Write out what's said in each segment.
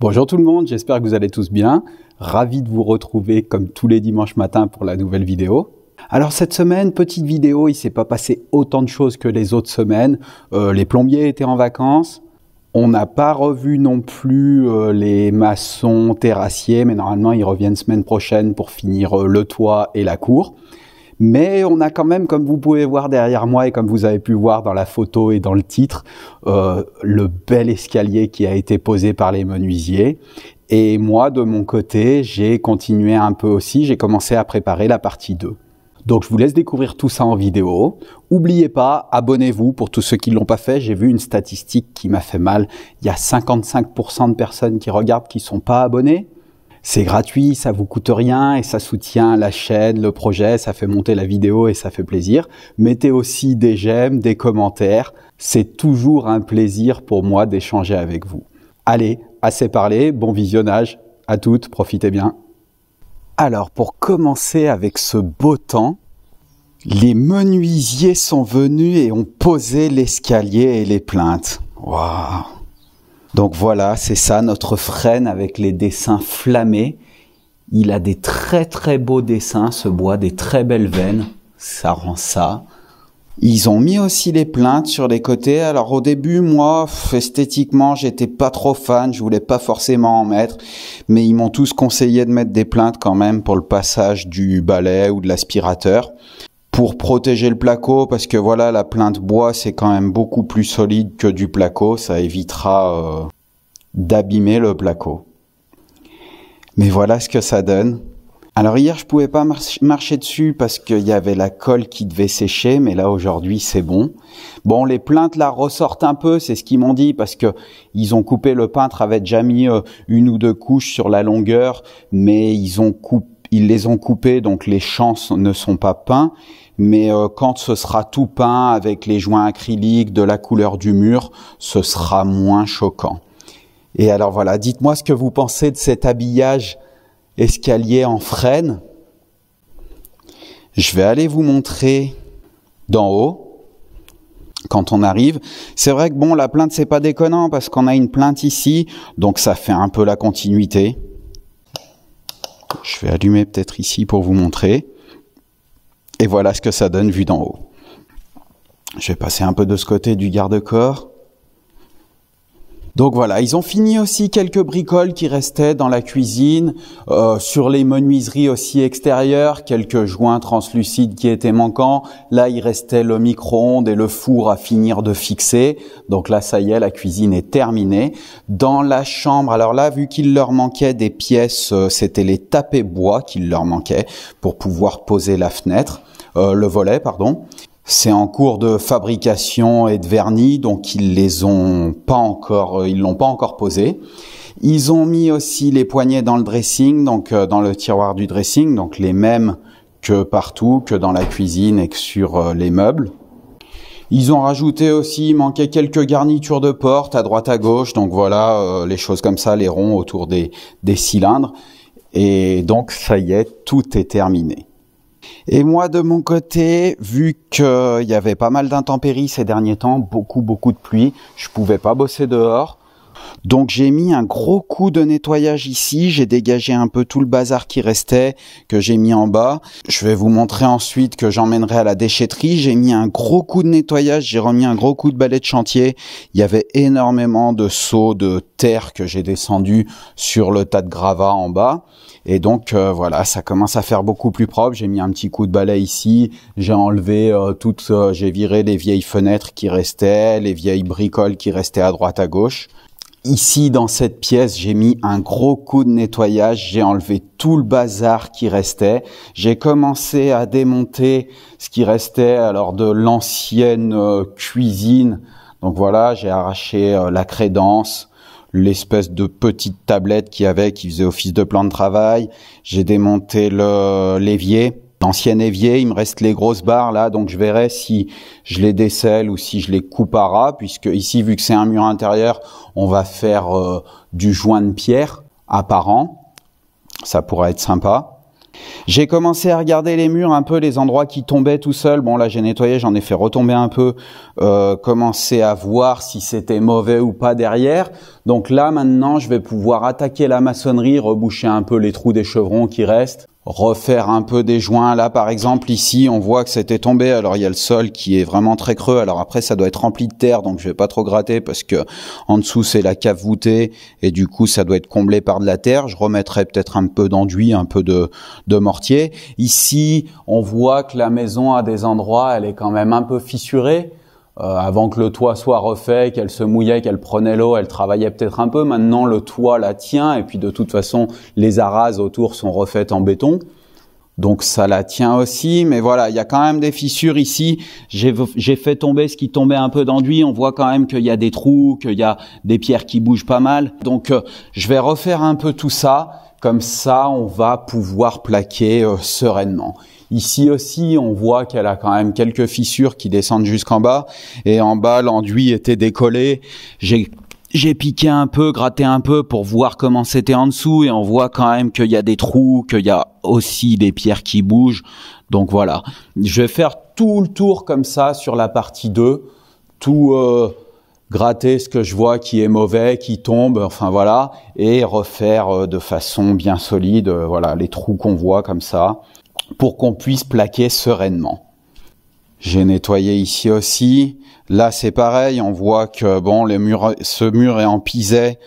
Bonjour tout le monde, j'espère que vous allez tous bien. Ravi de vous retrouver comme tous les dimanches matins pour la nouvelle vidéo. Alors cette semaine, petite vidéo, il s'est pas passé autant de choses que les autres semaines. Euh, les plombiers étaient en vacances. On n'a pas revu non plus euh, les maçons terrassiers, mais normalement ils reviennent semaine prochaine pour finir euh, le toit et la cour. Mais on a quand même, comme vous pouvez voir derrière moi et comme vous avez pu voir dans la photo et dans le titre, euh, le bel escalier qui a été posé par les menuisiers. Et moi, de mon côté, j'ai continué un peu aussi, j'ai commencé à préparer la partie 2. Donc je vous laisse découvrir tout ça en vidéo. N'oubliez pas, abonnez-vous pour tous ceux qui ne l'ont pas fait. J'ai vu une statistique qui m'a fait mal. Il y a 55% de personnes qui regardent qui ne sont pas abonnées c'est gratuit, ça vous coûte rien et ça soutient la chaîne, le projet, ça fait monter la vidéo et ça fait plaisir. Mettez aussi des j'aime, des commentaires. C'est toujours un plaisir pour moi d'échanger avec vous. Allez, assez parlé, bon visionnage à toutes, profitez bien. Alors pour commencer avec ce beau temps, les menuisiers sont venus et ont posé l'escalier et les plaintes. Waouh donc voilà, c'est ça notre frêne avec les dessins flammés. Il a des très très beaux dessins, ce bois, des très belles veines. Ça rend ça. Ils ont mis aussi les plaintes sur les côtés. Alors au début, moi, esthétiquement, j'étais pas trop fan, je voulais pas forcément en mettre, mais ils m'ont tous conseillé de mettre des plaintes quand même pour le passage du balai ou de l'aspirateur pour protéger le placo parce que voilà la plainte bois c'est quand même beaucoup plus solide que du placo ça évitera euh, d'abîmer le placo mais voilà ce que ça donne alors hier je pouvais pas marcher dessus parce qu'il y avait la colle qui devait sécher mais là aujourd'hui c'est bon bon les plaintes là ressortent un peu c'est ce qu'ils m'ont dit parce que ils ont coupé le peintre avait déjà mis euh, une ou deux couches sur la longueur mais ils ont coupé ils les ont coupés, donc les champs ne sont pas peints. Mais euh, quand ce sera tout peint avec les joints acryliques, de la couleur du mur, ce sera moins choquant. Et alors voilà, dites-moi ce que vous pensez de cet habillage escalier en frêne. Je vais aller vous montrer d'en haut quand on arrive. C'est vrai que bon, la plainte c'est pas déconnant parce qu'on a une plainte ici, donc ça fait un peu la continuité. Je vais allumer peut-être ici pour vous montrer. Et voilà ce que ça donne vu d'en haut. Je vais passer un peu de ce côté du garde-corps. Donc voilà, ils ont fini aussi quelques bricoles qui restaient dans la cuisine, euh, sur les menuiseries aussi extérieures, quelques joints translucides qui étaient manquants. Là, il restait le micro-ondes et le four à finir de fixer. Donc là, ça y est, la cuisine est terminée. Dans la chambre, alors là, vu qu'il leur manquait des pièces, euh, c'était les tapets bois qu'il leur manquait pour pouvoir poser la fenêtre. Euh, le volet, pardon. C'est en cours de fabrication et de vernis, donc ils les ont pas encore, euh, ils l'ont pas encore posé. Ils ont mis aussi les poignets dans le dressing, donc euh, dans le tiroir du dressing, donc les mêmes que partout, que dans la cuisine et que sur euh, les meubles. Ils ont rajouté aussi, il manquait quelques garnitures de porte à droite à gauche, donc voilà, les choses comme ça, les ronds autour des cylindres. Et donc ça y est, tout est terminé. Et moi, de mon côté, vu qu'il y avait pas mal d'intempéries ces derniers temps, beaucoup, beaucoup de pluie, je pouvais pas bosser dehors. Donc j'ai mis un gros coup de nettoyage ici, j'ai dégagé un peu tout le bazar qui restait, que j'ai mis en bas. Je vais vous montrer ensuite que j'emmènerai à la déchetterie. J'ai mis un gros coup de nettoyage, j'ai remis un gros coup de balai de chantier. Il y avait énormément de seaux de terre que j'ai descendu sur le tas de gravats en bas. Et donc euh, voilà, ça commence à faire beaucoup plus propre. J'ai mis un petit coup de balai ici, j'ai enlevé euh, toutes, euh, j'ai viré les vieilles fenêtres qui restaient, les vieilles bricoles qui restaient à droite à gauche. Ici, dans cette pièce, j'ai mis un gros coup de nettoyage, j'ai enlevé tout le bazar qui restait, j'ai commencé à démonter ce qui restait alors de l'ancienne euh, cuisine. Donc voilà, j'ai arraché euh, la crédence, l'espèce de petite tablette qu'il y avait qui faisait office de plan de travail, j'ai démonté l'évier, l'ancien évier, il me reste les grosses barres là, donc je verrai si je les décèle ou si je les coupe à ras, puisque ici, vu que c'est un mur intérieur, on va faire euh, du joint de pierre apparent. Ça pourrait être sympa. J'ai commencé à regarder les murs un peu, les endroits qui tombaient tout seuls. Bon là j'ai nettoyé, j'en ai fait retomber un peu, euh, commencer à voir si c'était mauvais ou pas derrière. Donc là maintenant je vais pouvoir attaquer la maçonnerie, reboucher un peu les trous des chevrons qui restent refaire un peu des joints. Là, par exemple, ici, on voit que c'était tombé. Alors, il y a le sol qui est vraiment très creux. Alors après, ça doit être rempli de terre, donc je vais pas trop gratter parce que en dessous, c'est la cave voûtée et du coup, ça doit être comblé par de la terre. Je remettrai peut-être un peu d'enduit, un peu de, mortier. Ici, on voit que la maison à des endroits, elle est quand même un peu fissurée. Euh, avant que le toit soit refait, qu'elle se mouillait, qu'elle prenait l'eau, elle travaillait peut-être un peu. Maintenant, le toit la tient, et puis de toute façon, les arases autour sont refaites en béton. Donc ça la tient aussi, mais voilà, il y a quand même des fissures ici. J'ai fait tomber ce qui tombait un peu d'enduit. On voit quand même qu'il y a des trous, qu'il y a des pierres qui bougent pas mal. Donc euh, je vais refaire un peu tout ça. Comme ça, on va pouvoir plaquer euh, sereinement. Ici aussi, on voit qu'elle a quand même quelques fissures qui descendent jusqu'en bas. Et en bas, l'enduit était décollé. J'ai piqué un peu, gratté un peu pour voir comment c'était en dessous et on voit quand même qu'il y a des trous, qu'il y a aussi des pierres qui bougent. Donc voilà, je vais faire tout le tour comme ça sur la partie 2, tout euh, gratter ce que je vois qui est mauvais, qui tombe, enfin voilà, et refaire euh, de façon bien solide, euh, voilà, les trous qu'on voit comme ça pour qu'on puisse plaquer sereinement. J'ai nettoyé ici aussi. Là, c'est pareil. On voit que bon, les ce mur est en piset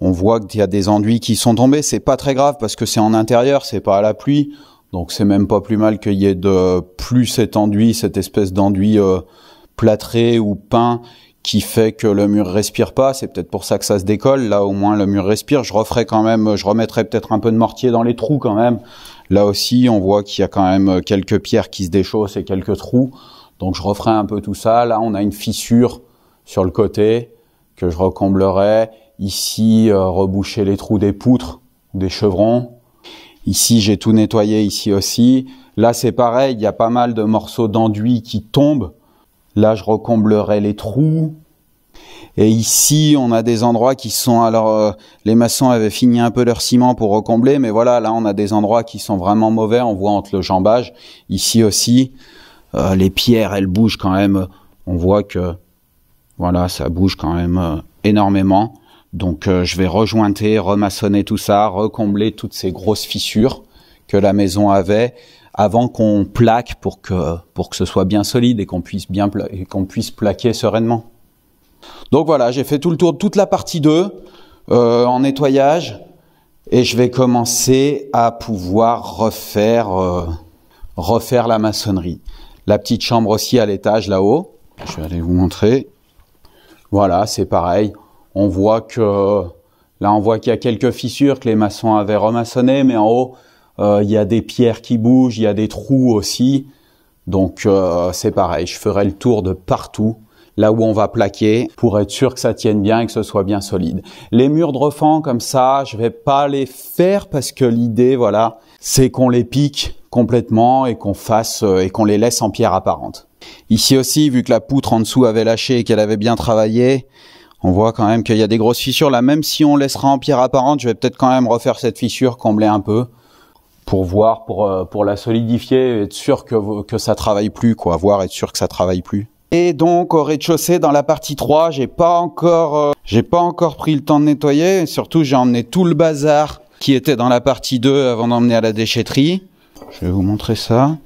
On voit qu'il y a des enduits qui sont tombés. C'est pas très grave parce que c'est en intérieur, c'est pas à la pluie. Donc c'est même pas plus mal qu'il y ait de plus cet enduit, cette espèce d'enduit euh, plâtré ou peint qui fait que le mur respire pas. C'est peut-être pour ça que ça se décolle. Là, au moins, le mur respire. Je referai quand même, je remettrai peut-être un peu de mortier dans les trous quand même. Là aussi, on voit qu'il y a quand même euh, quelques pierres qui se déchaussent et quelques trous. Donc je referai un peu tout ça. Là, on a une fissure sur le côté que je recomblerai. Ici, euh, reboucher les trous des poutres, des chevrons. Ici, j'ai tout nettoyé ici aussi. Là, c'est pareil, il y a pas mal de morceaux d'enduit qui tombent. Là, je recomblerai les trous. Et ici, on a des endroits qui sont alors euh, les maçons avaient fini un peu leur ciment pour recombler, mais voilà, là on a des endroits qui sont vraiment mauvais. On voit entre le jambage, ici aussi, euh, les pierres, elles bougent quand même. On voit que voilà, ça bouge quand même euh, énormément. Donc je vais rejointer, remaçonner tout ça, recombler toutes ces grosses fissures que la maison avait avant qu'on plaque pour que pour que ce soit bien solide et qu'on puisse bien qu'on puisse plaquer sereinement. Donc voilà, j'ai fait tout le tour de toute la partie 2 euh, en nettoyage et je vais commencer à pouvoir euh, refaire, la maçonnerie. La petite chambre aussi à l'étage là-haut. Je vais aller vous montrer. Voilà, c'est pareil. On voit que là, on voit qu'il y a quelques fissures que les maçons avaient remaçonnées, mais en haut, euh, il y a des pierres qui bougent, il y a des trous aussi. Donc c'est pareil, je ferai le tour de partout là où on va plaquer pour être sûr que ça tienne bien et que ce soit bien solide. Les murs de refend comme ça, je vais pas les faire parce que l'idée, voilà, c'est qu'on les pique complètement et qu'on fasse euh, et qu'on les laisse en pierre apparente. Ici aussi, vu que la poutre en dessous avait lâché et qu'elle avait bien travaillé, on voit quand même qu'il y a des grosses fissures. Là, même si on laissera en pierre apparente, je vais peut-être quand même refaire cette fissure, combler un peu pour voir, pour, euh, la solidifier, être sûr que, que ça travaille plus, quoi. Voir, être sûr que ça travaille plus. Et donc au rez-de-chaussée dans la partie 3, j'ai pas encore euh, j'ai pas encore pris le temps de nettoyer surtout j'ai emmené tout le bazar qui était dans la partie 2 avant d'emmener à la déchetterie. Je vais vous montrer ça.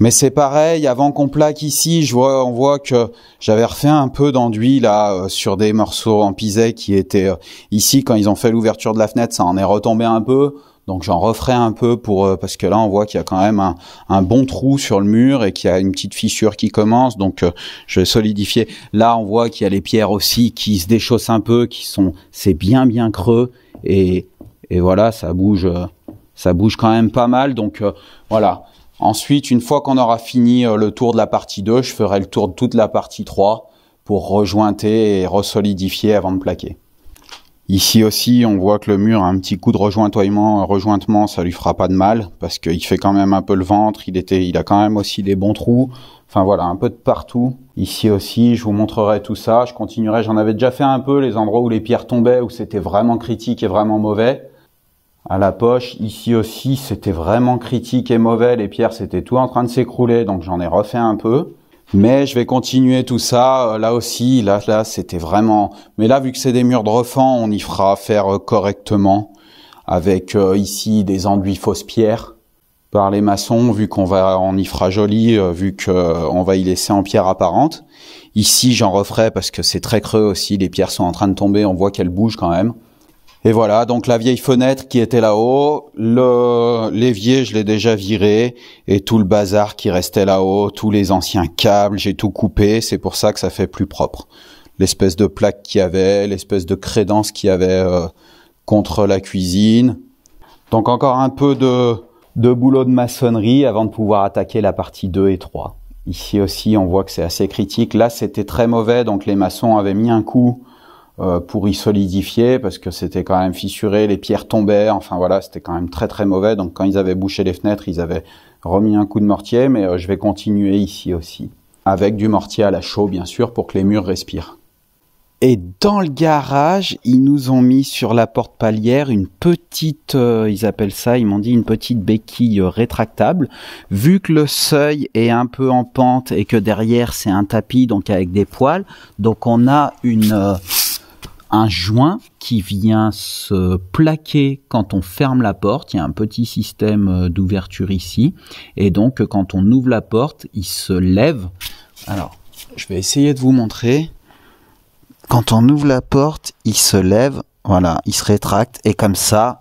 Mais c'est pareil, avant qu'on plaque ici, je on voit que j'avais refait un peu d'enduit là euh, sur des morceaux en piset qui étaient euh, ici quand ils ont fait l'ouverture de la fenêtre, ça en est retombé un peu. Donc j'en referai un peu pour euh, parce que là on voit qu'il y a quand même un, bon trou sur le mur et qu'il y a une petite fissure qui commence. Donc euh, je vais solidifier. Là on voit qu'il y a les pierres aussi qui se déchaussent un peu, qui sont c'est bien bien creux et, et voilà ça bouge euh, ça bouge quand même pas mal. Donc voilà. Ensuite, une fois qu'on aura fini le tour de la partie 2, je ferai le tour de toute la partie 3 pour rejointer et resolidifier avant de plaquer. Ici aussi, on voit que le mur a un petit coup de rejointoiement, rejointement, ça lui fera pas de mal parce qu'il fait quand même un peu le ventre. Il il a quand même aussi des bons trous. Enfin voilà, un peu de partout. Ici aussi, je vous montrerai tout ça. Je continuerai. J'en avais déjà fait un peu les endroits où les pierres tombaient, où c'était vraiment critique et vraiment mauvais. À la poche, ici aussi, c'était vraiment critique et mauvais. Les pierres, c'était tout en train de s'écrouler, donc j'en ai refait un peu. Mais je vais continuer tout ça. Euh, là aussi, là, là, c'était vraiment. Mais là, vu que c'est des murs de refend, on y fera faire euh, correctement avec euh, ici des enduits fausses pierres par les maçons, vu qu'on va, en y fera joli, vu qu'on va y laisser en pierre apparente. Ici, j'en referai parce que c'est très creux aussi. Les pierres sont en train de tomber. On voit qu'elles bougent quand même. Et voilà, donc la vieille fenêtre qui était là-haut, le l'évier, je l'ai déjà viré et tout le bazar qui restait là-haut, tous les anciens câbles, j'ai tout coupé, c'est pour ça que ça fait plus propre. L'espèce de plaque qu'il y avait, l'espèce de crédence qui avait euh, contre la cuisine. Donc encore un peu de de boulot de maçonnerie avant de pouvoir attaquer la partie 2 et 3. Ici aussi, on voit que c'est assez critique. Là, c'était très mauvais, donc les maçons avaient mis un coup euh, pour y solidifier parce que c'était quand même fissuré, les pierres tombaient, enfin voilà, c'était quand même très très mauvais. Donc quand ils avaient bouché les fenêtres, ils avaient remis un coup de mortier, mais euh, je vais continuer ici aussi, avec du mortier à la chaux bien sûr pour que les murs respirent. Et dans le garage, ils nous ont mis sur la porte palière une petite, euh, ils appellent ça, ils m'ont dit une petite béquille rétractable. Vu que le seuil est un peu en pente et que derrière c'est un tapis, donc avec des poils, donc on a une, un joint qui vient se plaquer quand on ferme la porte. Il y a un petit système euh, d'ouverture ici. Et donc, quand on ouvre la porte, il se lève. Alors, je vais essayer de vous montrer. Quand on ouvre la porte, il se lève. Voilà, il se rétracte. Et comme ça,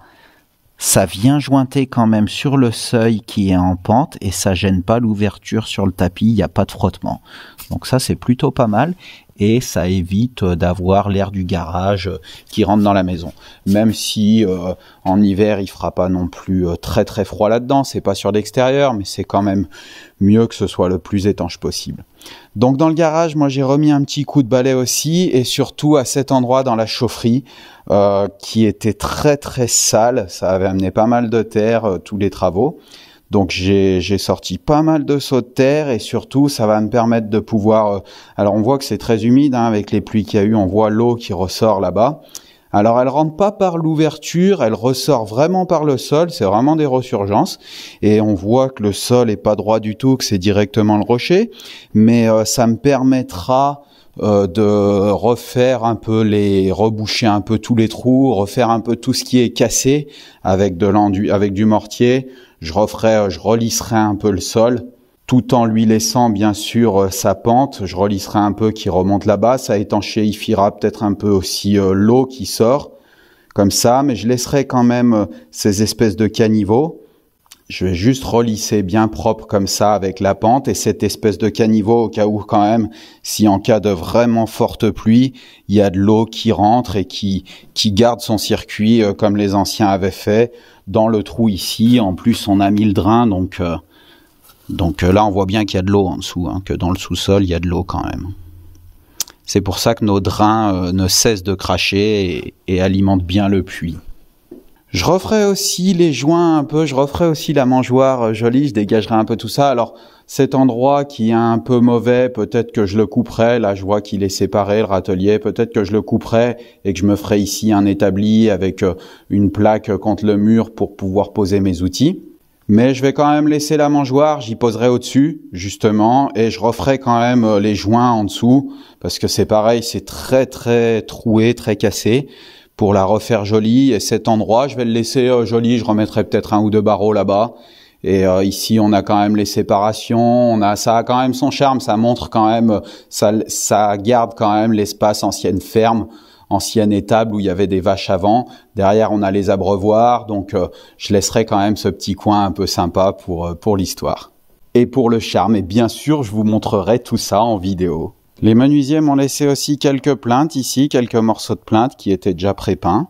ça vient jointer quand même sur le seuil qui est en pente et ça gêne pas l'ouverture sur le tapis, il n'y a pas de frottement. Donc ça c'est plutôt pas mal et ça évite euh, d'avoir l'air du garage euh, qui rentre dans la maison. Même si euh, en hiver il fera pas non plus très très froid là-dedans, c'est pas sur l'extérieur, mais c'est quand même mieux que ce soit le plus étanche possible. Donc dans le garage, moi j'ai remis un petit coup de balai aussi et surtout à cet endroit dans la chaufferie qui était très très sale, ça avait amené pas mal de terre tous les travaux. Donc j'ai sorti pas mal de sauts de terre et surtout ça va me permettre de pouvoir... Euh, alors on voit que c'est très humide hein, avec les pluies qu'il y a eu, on voit l'eau qui ressort là-bas. Alors elle rentre pas par l'ouverture, elle ressort vraiment par le sol, c'est vraiment des resurgences et on voit que le sol est pas droit du tout, que c'est directement le rocher, mais euh, ça me permettra euh, de refaire un peu les reboucher un peu tous les trous, refaire un peu tout ce qui est cassé avec de l'enduit, avec du mortier. Je referai, je relisserai un peu le sol tout en lui laissant bien sûr euh, sa pente. Je relisserai un peu qui remonte là-bas. Ça étanchéifiera peut-être un peu aussi euh, l'eau qui sort comme ça, mais je laisserai quand même ces espèces de caniveaux je vais juste relisser bien propre comme ça avec la pente et cette espèce de caniveau au cas où quand même, si en cas de vraiment forte pluie, il y a de l'eau qui rentre et qui, garde son circuit euh, comme les anciens avaient fait dans le trou ici. En plus, on a mis le drain, donc, euh, donc euh, là, on voit bien qu'il y a de l'eau en dessous, hein, que dans le sous-sol, il y a de l'eau quand même. C'est pour ça que nos drains ne cessent de cracher et alimentent bien le puits. Je referai aussi les joints un peu, je referai aussi la mangeoire euh, jolie, je dégagerai un peu tout ça. Alors cet endroit qui est un peu mauvais, peut-être que je le couperai, là je vois qu'il est séparé, le râtelier, peut-être que je le couperai et que je me ferai ici un établi avec euh, une plaque contre le mur pour pouvoir poser mes outils. Mais je vais quand même laisser la mangeoire, j'y poserai au-dessus, justement, et je referai quand même euh, les joints en dessous, parce que c'est pareil, c'est très très troué, très cassé pour la refaire jolie. Et cet endroit, je vais le laisser euh, joli. Je remettrai peut-être un ou deux barreaux là-bas. Et euh, ici, on a quand même les séparations, on a ça a quand même son charme, ça montre quand même, euh, ça, ça garde quand même l'espace ancienne ferme, ancienne étable où il y avait des vaches avant. Derrière, on a les abreuvoirs, donc je laisserai quand même ce petit coin un peu sympa pour pour l'histoire. Et pour le charme, et bien sûr, je vous montrerai tout ça en vidéo. Les menuisiers m'ont laissé aussi quelques plaintes ici, quelques morceaux de plaintes qui étaient déjà prépeints.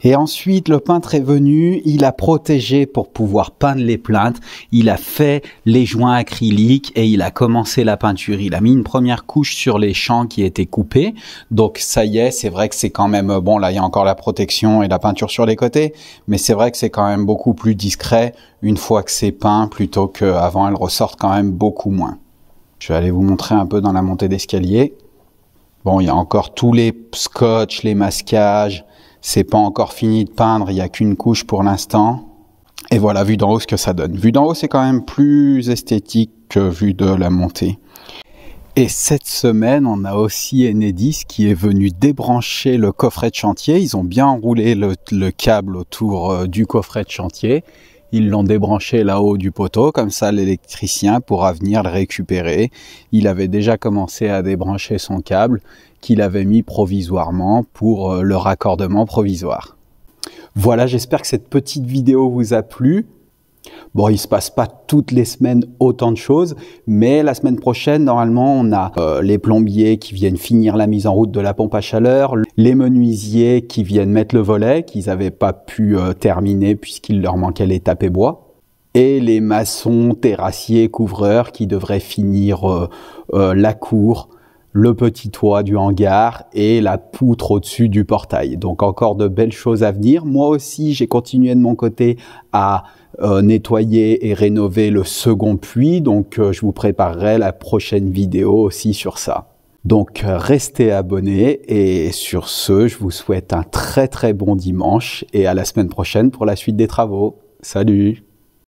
Et ensuite, le peintre est venu, il a protégé pour pouvoir peindre les plaintes, il a fait les joints acryliques et il a commencé la peinture. Il a mis une première couche sur les champs qui étaient coupés. Donc ça y est, c'est vrai que c'est quand même, bon là il y a encore la protection et la peinture sur les côtés, mais c'est vrai que c'est quand même beaucoup plus discret une fois que c'est peint plutôt qu'avant elle ressortent quand même beaucoup moins. Je vais aller vous montrer un peu dans la montée d'escalier. Bon, il y a encore tous les scotch, les masquages. C'est pas encore fini de peindre, il n'y a qu'une couche pour l'instant. Et voilà, vu d'en haut, ce que ça donne. Vu d'en haut, c'est quand même plus esthétique que vu de la montée. Et cette semaine, on a aussi Enedis qui est venu débrancher le coffret de chantier. Ils ont bien enroulé le câble autour euh, du coffret de chantier. Ils l'ont débranché là-haut du poteau, comme ça l'électricien pourra venir le récupérer. Il avait déjà commencé à débrancher son câble qu'il avait mis provisoirement pour euh, le raccordement provisoire. Voilà, j'espère que cette petite vidéo vous a plu. Bon, il se passe pas toutes les semaines autant de choses, mais la semaine prochaine, normalement, on a euh, les plombiers qui viennent finir la mise en route de la pompe à chaleur, les menuisiers qui viennent mettre le volet qu'ils n'avaient pas pu euh, terminer puisqu'il leur manquait les tapets bois, et les maçons, terrassiers, couvreurs qui devraient finir euh, la cour, le petit toit du hangar et la poutre au-dessus du portail. Donc encore de belles choses à venir. Moi aussi, j'ai continué de mon côté à euh, nettoyer et rénover le second puits. Donc euh, je vous préparerai la prochaine vidéo aussi sur ça. Donc euh, restez abonnés et sur ce, je vous souhaite un très très bon dimanche et à la semaine prochaine pour la suite des travaux. Salut